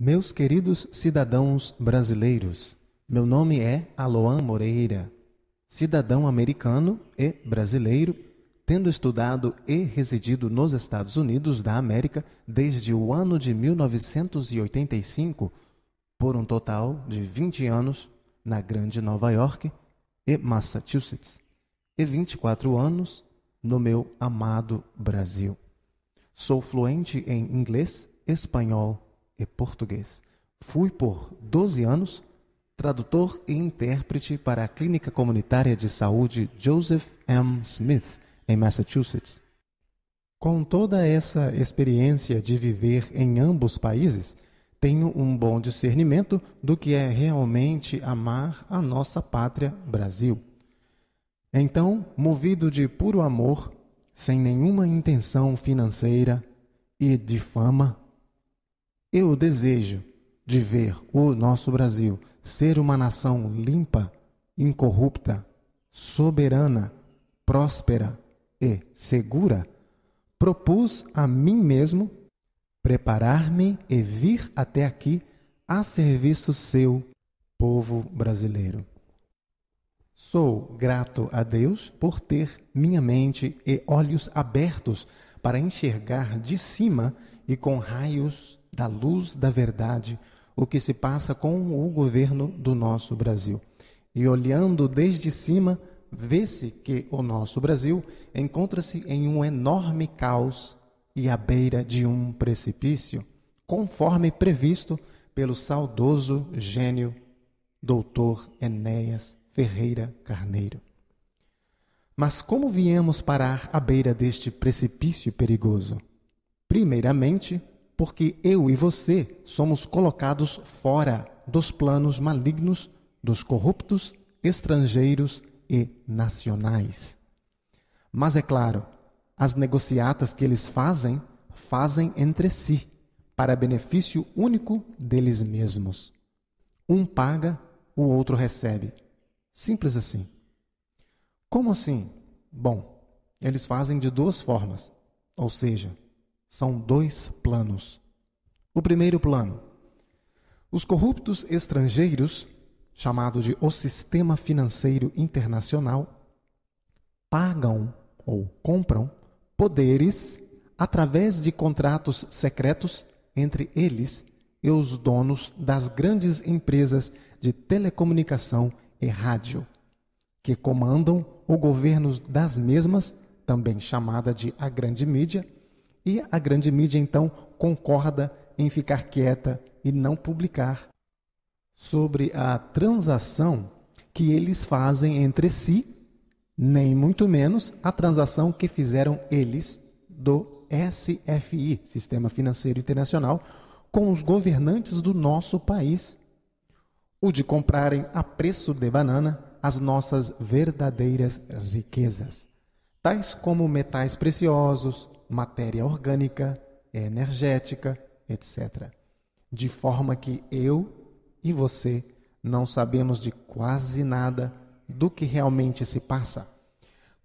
Meus queridos cidadãos brasileiros, meu nome é Aloan Moreira, cidadão americano e brasileiro, tendo estudado e residido nos Estados Unidos da América desde o ano de 1985, por um total de 20 anos na Grande Nova York e Massachusetts, e 24 anos no meu amado Brasil. Sou fluente em inglês, espanhol, e português. Fui por 12 anos tradutor e intérprete para a Clínica Comunitária de Saúde Joseph M. Smith, em Massachusetts. Com toda essa experiência de viver em ambos países, tenho um bom discernimento do que é realmente amar a nossa pátria, Brasil. Então, movido de puro amor, sem nenhuma intenção financeira e de fama, eu desejo de ver o nosso Brasil ser uma nação limpa, incorrupta, soberana, próspera e segura, propus a mim mesmo preparar-me e vir até aqui a serviço seu, povo brasileiro. Sou grato a Deus por ter minha mente e olhos abertos para enxergar de cima e com raios da luz da verdade o que se passa com o governo do nosso Brasil. E olhando desde cima, vê-se que o nosso Brasil encontra-se em um enorme caos e à beira de um precipício, conforme previsto pelo saudoso gênio doutor Enéas Ferreira Carneiro. Mas como viemos parar à beira deste precipício perigoso? Primeiramente, porque eu e você somos colocados fora dos planos malignos dos corruptos, estrangeiros e nacionais. Mas é claro, as negociatas que eles fazem, fazem entre si, para benefício único deles mesmos. Um paga, o outro recebe. Simples assim. Como assim? Bom, eles fazem de duas formas, ou seja, são dois planos. O primeiro plano: os corruptos estrangeiros, chamado de o sistema financeiro internacional, pagam ou compram poderes através de contratos secretos entre eles e os donos das grandes empresas de telecomunicação e rádio, que comandam o governo das mesmas, também chamada de a grande mídia e a grande mídia, então, concorda em ficar quieta e não publicar sobre a transação que eles fazem entre si, nem muito menos a transação que fizeram eles do SFI, Sistema Financeiro Internacional, com os governantes do nosso país. O de comprarem a preço de banana as nossas verdadeiras riquezas, tais como metais preciosos, matéria orgânica, é energética, etc. De forma que eu e você não sabemos de quase nada do que realmente se passa.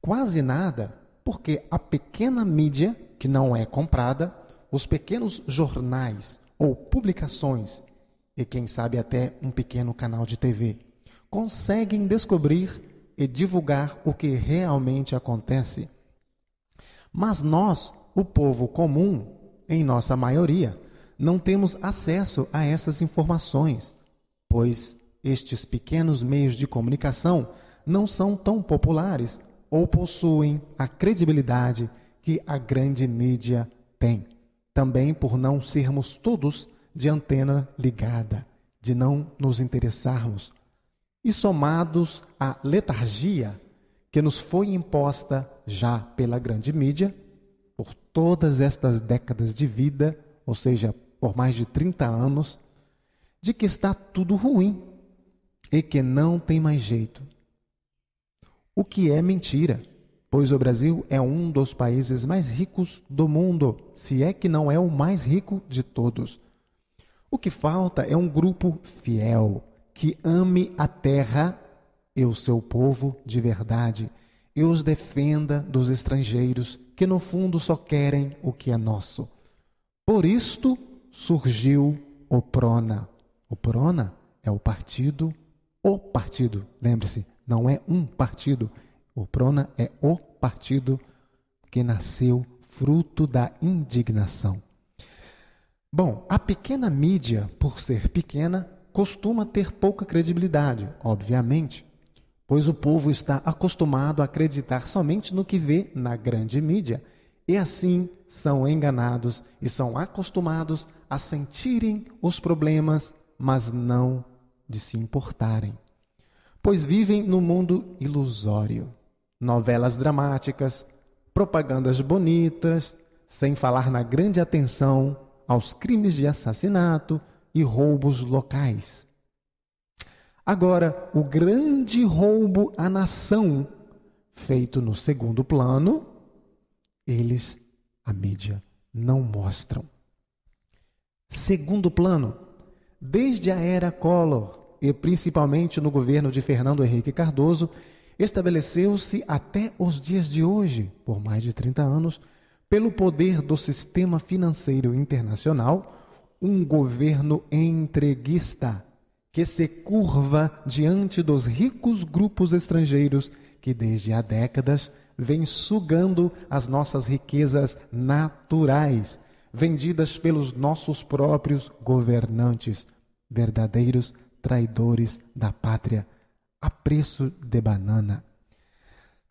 Quase nada, porque a pequena mídia, que não é comprada, os pequenos jornais ou publicações, e quem sabe até um pequeno canal de TV, conseguem descobrir e divulgar o que realmente acontece mas nós, o povo comum, em nossa maioria, não temos acesso a essas informações, pois estes pequenos meios de comunicação não são tão populares ou possuem a credibilidade que a grande mídia tem. Também por não sermos todos de antena ligada, de não nos interessarmos. E somados à letargia que nos foi imposta já pela grande mídia, por todas estas décadas de vida, ou seja, por mais de 30 anos, de que está tudo ruim e que não tem mais jeito. O que é mentira, pois o Brasil é um dos países mais ricos do mundo, se é que não é o mais rico de todos. O que falta é um grupo fiel, que ame a terra e o seu povo de verdade e os defenda dos estrangeiros, que no fundo só querem o que é nosso. Por isto surgiu o PRONA. O PRONA é o partido, o partido, lembre-se, não é um partido. O PRONA é o partido que nasceu fruto da indignação. Bom, a pequena mídia, por ser pequena, costuma ter pouca credibilidade, obviamente pois o povo está acostumado a acreditar somente no que vê na grande mídia e assim são enganados e são acostumados a sentirem os problemas, mas não de se importarem. Pois vivem no mundo ilusório. Novelas dramáticas, propagandas bonitas, sem falar na grande atenção aos crimes de assassinato e roubos locais. Agora, o grande roubo à nação, feito no segundo plano, eles, a mídia, não mostram. Segundo plano, desde a era Collor, e principalmente no governo de Fernando Henrique Cardoso, estabeleceu-se até os dias de hoje, por mais de 30 anos, pelo poder do sistema financeiro internacional, um governo entreguista que se curva diante dos ricos grupos estrangeiros que desde há décadas vêm sugando as nossas riquezas naturais, vendidas pelos nossos próprios governantes, verdadeiros traidores da pátria, a preço de banana.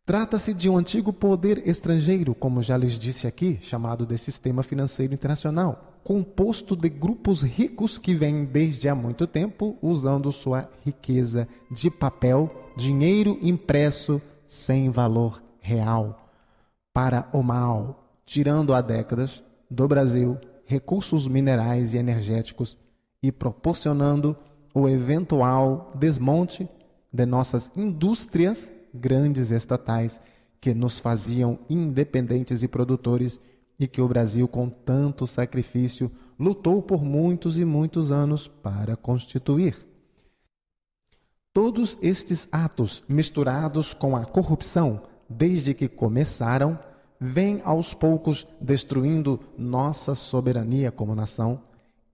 Trata-se de um antigo poder estrangeiro, como já lhes disse aqui, chamado de sistema financeiro internacional composto de grupos ricos que vêm desde há muito tempo usando sua riqueza de papel, dinheiro impresso sem valor real para o mal, tirando há décadas do Brasil recursos minerais e energéticos e proporcionando o eventual desmonte de nossas indústrias grandes estatais que nos faziam independentes e produtores e que o Brasil, com tanto sacrifício, lutou por muitos e muitos anos para constituir. Todos estes atos, misturados com a corrupção desde que começaram, vêm aos poucos destruindo nossa soberania como nação,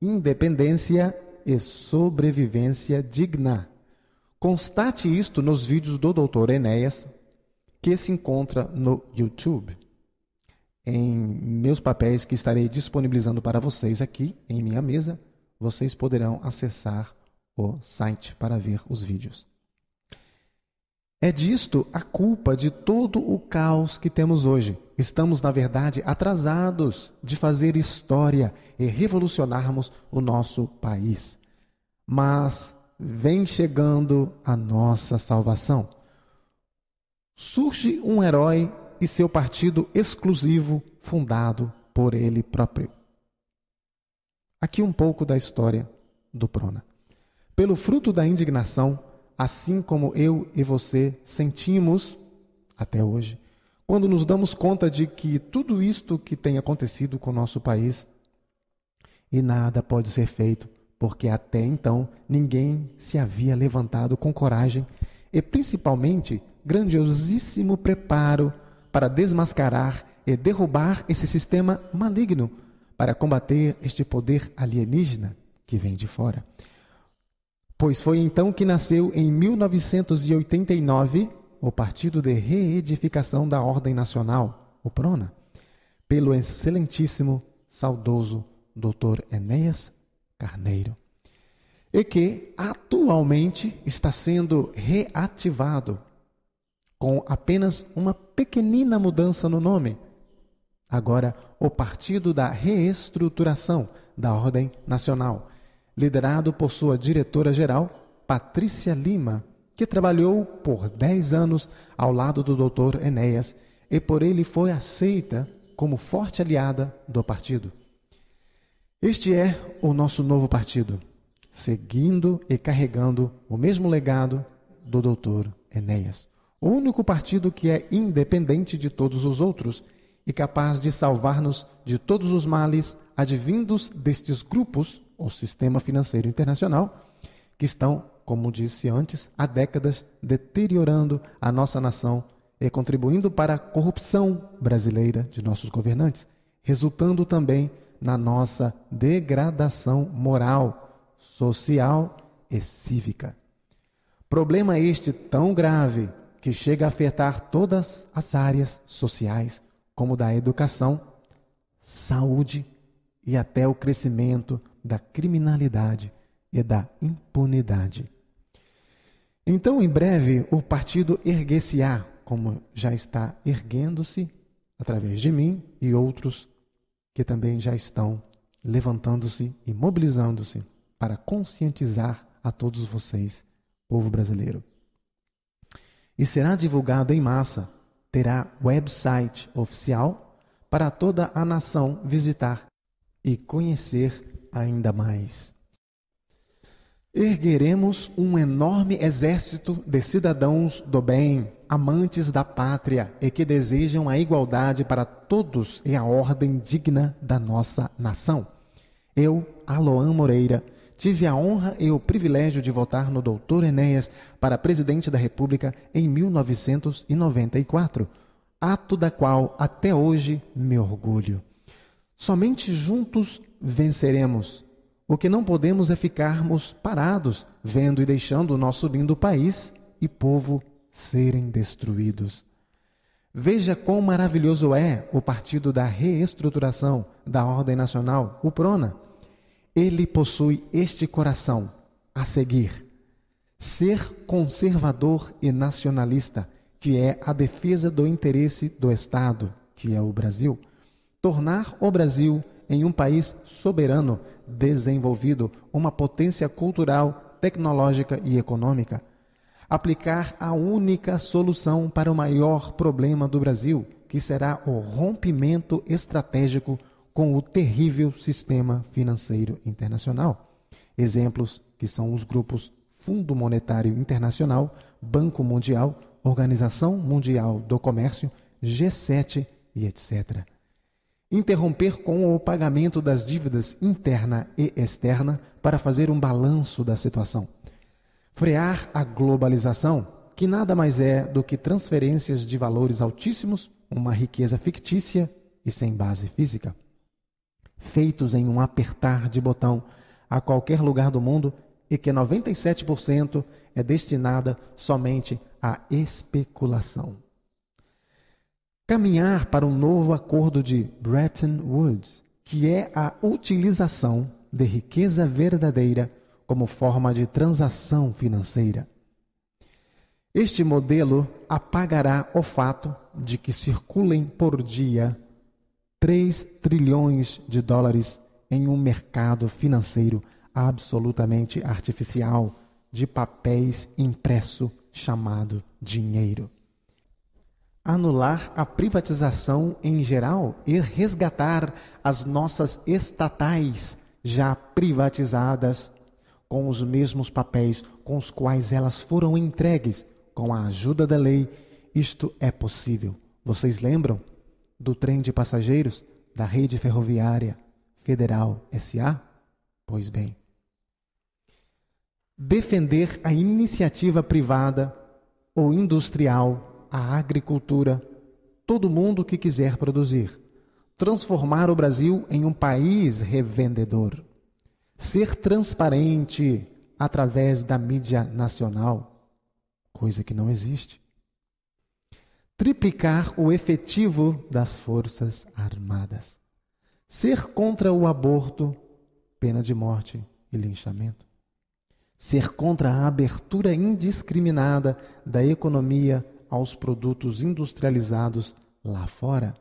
independência e sobrevivência digna. Constate isto nos vídeos do Dr. Enéas, que se encontra no YouTube em meus papéis que estarei disponibilizando para vocês aqui em minha mesa, vocês poderão acessar o site para ver os vídeos. É disto a culpa de todo o caos que temos hoje. Estamos, na verdade, atrasados de fazer história e revolucionarmos o nosso país. Mas vem chegando a nossa salvação. Surge um herói e seu partido exclusivo fundado por ele próprio. Aqui um pouco da história do Prona. Pelo fruto da indignação, assim como eu e você sentimos até hoje, quando nos damos conta de que tudo isto que tem acontecido com o nosso país e nada pode ser feito, porque até então ninguém se havia levantado com coragem e principalmente grandiosíssimo preparo para desmascarar e derrubar esse sistema maligno, para combater este poder alienígena que vem de fora. Pois foi então que nasceu em 1989 o Partido de Reedificação da Ordem Nacional, o PRONA, pelo excelentíssimo, saudoso Dr. Enéas Carneiro, e que atualmente está sendo reativado com apenas uma pequenina mudança no nome. Agora, o Partido da Reestruturação da Ordem Nacional, liderado por sua diretora-geral, Patrícia Lima, que trabalhou por 10 anos ao lado do Dr. Enéas e por ele foi aceita como forte aliada do partido. Este é o nosso novo partido, seguindo e carregando o mesmo legado do Dr. Enéas o único partido que é independente de todos os outros e capaz de salvar-nos de todos os males advindos destes grupos, ou sistema financeiro internacional, que estão, como disse antes, há décadas deteriorando a nossa nação e contribuindo para a corrupção brasileira de nossos governantes, resultando também na nossa degradação moral, social e cívica. Problema este tão grave que chega a afetar todas as áreas sociais, como da educação, saúde e até o crescimento da criminalidade e da impunidade. Então, em breve, o partido erguer-se-á, como já está erguendo-se através de mim e outros que também já estão levantando-se e mobilizando-se para conscientizar a todos vocês, povo brasileiro e será divulgado em massa. Terá website oficial para toda a nação visitar e conhecer ainda mais. Ergueremos um enorme exército de cidadãos do bem, amantes da pátria e que desejam a igualdade para todos e a ordem digna da nossa nação. Eu, Aloan Moreira, tive a honra e o privilégio de votar no Dr. Enéas para presidente da República em 1994, ato da qual até hoje me orgulho. Somente juntos venceremos. O que não podemos é ficarmos parados, vendo e deixando o nosso lindo país e povo serem destruídos. Veja quão maravilhoso é o Partido da Reestruturação da Ordem Nacional, o PRONA ele possui este coração a seguir: ser conservador e nacionalista, que é a defesa do interesse do Estado, que é o Brasil, tornar o Brasil em um país soberano, desenvolvido, uma potência cultural, tecnológica e econômica. Aplicar a única solução para o maior problema do Brasil, que será o rompimento estratégico com o terrível sistema financeiro internacional. Exemplos que são os grupos Fundo Monetário Internacional, Banco Mundial, Organização Mundial do Comércio, G7 e etc. Interromper com o pagamento das dívidas interna e externa para fazer um balanço da situação. Frear a globalização, que nada mais é do que transferências de valores altíssimos, uma riqueza fictícia e sem base física feitos em um apertar de botão a qualquer lugar do mundo e que 97% é destinada somente à especulação. Caminhar para um novo acordo de Bretton Woods, que é a utilização de riqueza verdadeira como forma de transação financeira. Este modelo apagará o fato de que circulem por dia 3 trilhões de dólares em um mercado financeiro absolutamente artificial de papéis impresso chamado dinheiro. Anular a privatização em geral e resgatar as nossas estatais já privatizadas com os mesmos papéis com os quais elas foram entregues com a ajuda da lei, isto é possível. Vocês lembram? do trem de passageiros da Rede Ferroviária Federal SA? Pois bem. Defender a iniciativa privada ou industrial, a agricultura, todo mundo que quiser produzir. Transformar o Brasil em um país revendedor. Ser transparente através da mídia nacional, coisa que não existe triplicar o efetivo das Forças Armadas. Ser contra o aborto, pena de morte e linchamento. Ser contra a abertura indiscriminada da economia aos produtos industrializados lá fora,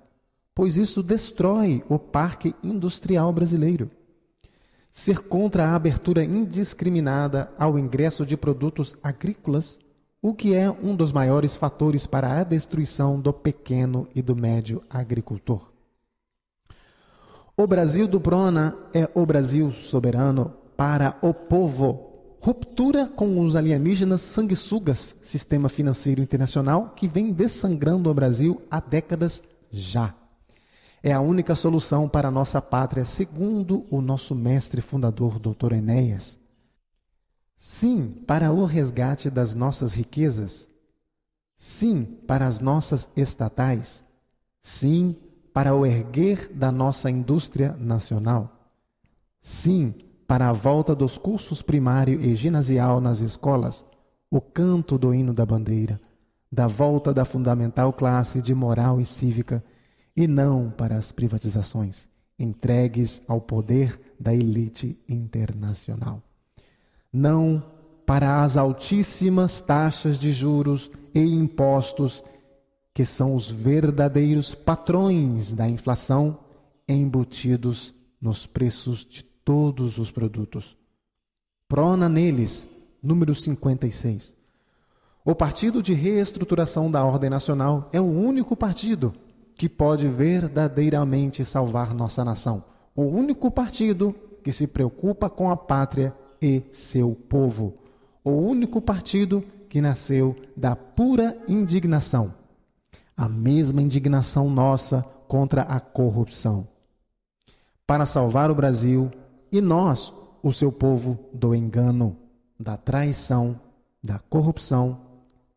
pois isso destrói o parque industrial brasileiro. Ser contra a abertura indiscriminada ao ingresso de produtos agrícolas o que é um dos maiores fatores para a destruição do pequeno e do médio agricultor. O Brasil do Prona é o Brasil soberano para o povo. Ruptura com os alienígenas sanguessugas, sistema financeiro internacional que vem dessangrando o Brasil há décadas já. É a única solução para a nossa pátria, segundo o nosso mestre fundador, Dr. Enéas. Sim, para o resgate das nossas riquezas. Sim, para as nossas estatais. Sim, para o erguer da nossa indústria nacional. Sim, para a volta dos cursos primário e ginasial nas escolas, o canto do hino da bandeira, da volta da fundamental classe de moral e cívica, e não para as privatizações entregues ao poder da elite internacional não para as altíssimas taxas de juros e impostos, que são os verdadeiros patrões da inflação embutidos nos preços de todos os produtos. Prona neles, número 56. O Partido de Reestruturação da Ordem Nacional é o único partido que pode verdadeiramente salvar nossa nação. O único partido que se preocupa com a pátria e seu povo, o único partido que nasceu da pura indignação, a mesma indignação nossa contra a corrupção. Para salvar o Brasil e nós, o seu povo, do engano, da traição, da corrupção,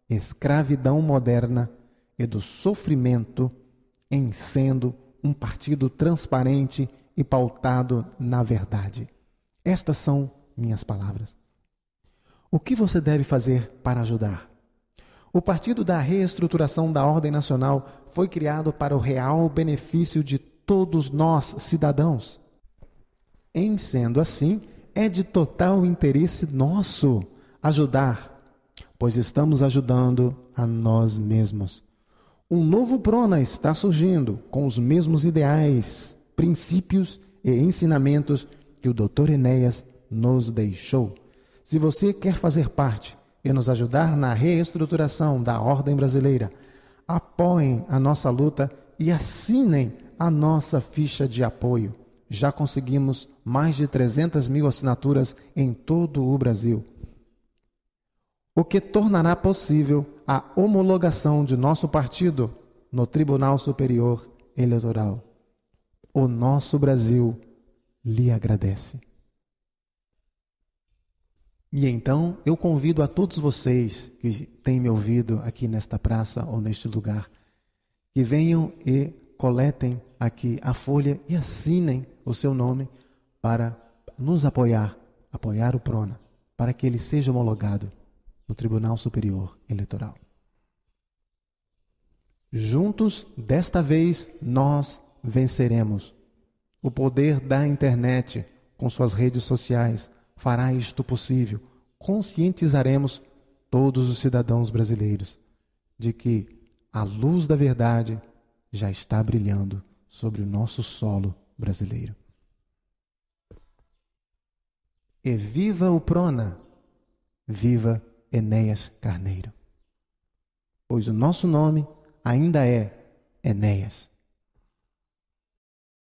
escravidão moderna e do sofrimento, em sendo um partido transparente e pautado na verdade. Estas são minhas palavras. O que você deve fazer para ajudar? O Partido da Reestruturação da Ordem Nacional foi criado para o real benefício de todos nós, cidadãos. Em sendo assim, é de total interesse nosso ajudar, pois estamos ajudando a nós mesmos. Um novo Prona está surgindo com os mesmos ideais, princípios e ensinamentos que o Dr. Enéas nos deixou. Se você quer fazer parte e nos ajudar na reestruturação da ordem brasileira, apoiem a nossa luta e assinem a nossa ficha de apoio. Já conseguimos mais de 300 mil assinaturas em todo o Brasil, o que tornará possível a homologação de nosso partido no Tribunal Superior Eleitoral. O nosso Brasil lhe agradece. E então eu convido a todos vocês que têm me ouvido aqui nesta praça ou neste lugar, que venham e coletem aqui a folha e assinem o seu nome para nos apoiar, apoiar o PRONA, para que ele seja homologado no Tribunal Superior Eleitoral. Juntos, desta vez, nós venceremos. O poder da internet, com suas redes sociais, fará isto possível. Conscientizaremos todos os cidadãos brasileiros de que a luz da verdade já está brilhando sobre o nosso solo brasileiro. E viva o Prona! Viva Enéas Carneiro! Pois o nosso nome ainda é Enéas.